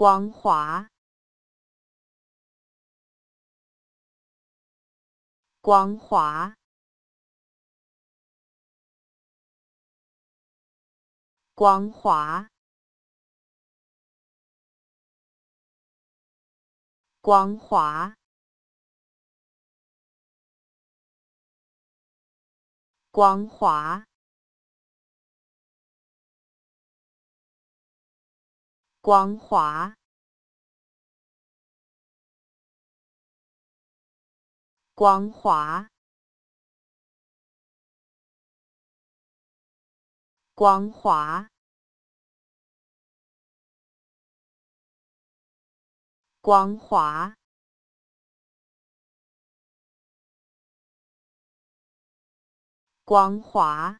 光滑，光滑，光滑，光滑，光滑。光滑。光滑，光滑，光滑，光滑。